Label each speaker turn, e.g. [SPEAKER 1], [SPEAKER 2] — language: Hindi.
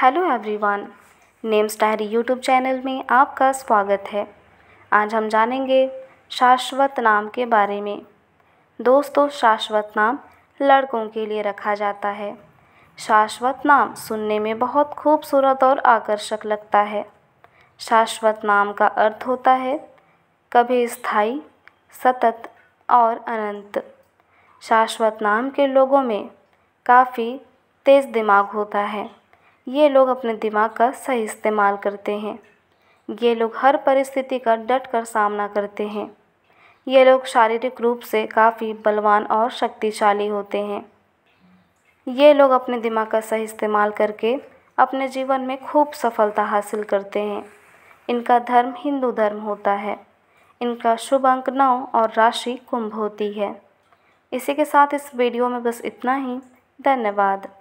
[SPEAKER 1] hello everyone names diary YouTube channel में आपका स्वागत है आज हम जानेंगे शाश्वत नाम के बारे में दोस्तों शाश्वत नाम लड़कों के लिए रखा जाता है शाश्वत नाम सुनने में बहुत खूबसूरत और आकर्षक लगता है शाश्वत नाम का अर्थ होता है कभी स्थाई सतत और अनंत शाश्वत नाम के लोगों में काफ़ी तेज़ दिमाग होता है ये लोग अपने दिमाग का सही इस्तेमाल करते हैं ये लोग हर परिस्थिति का डट कर सामना करते हैं ये लोग शारीरिक रूप से काफ़ी बलवान और शक्तिशाली होते हैं ये लोग अपने दिमाग का सही इस्तेमाल करके अपने जीवन में खूब सफलता हासिल करते हैं इनका धर्म हिंदू धर्म होता है इनका शुभ अंक नौ और राशि कुंभ होती है इसी के साथ इस वीडियो में बस इतना ही धन्यवाद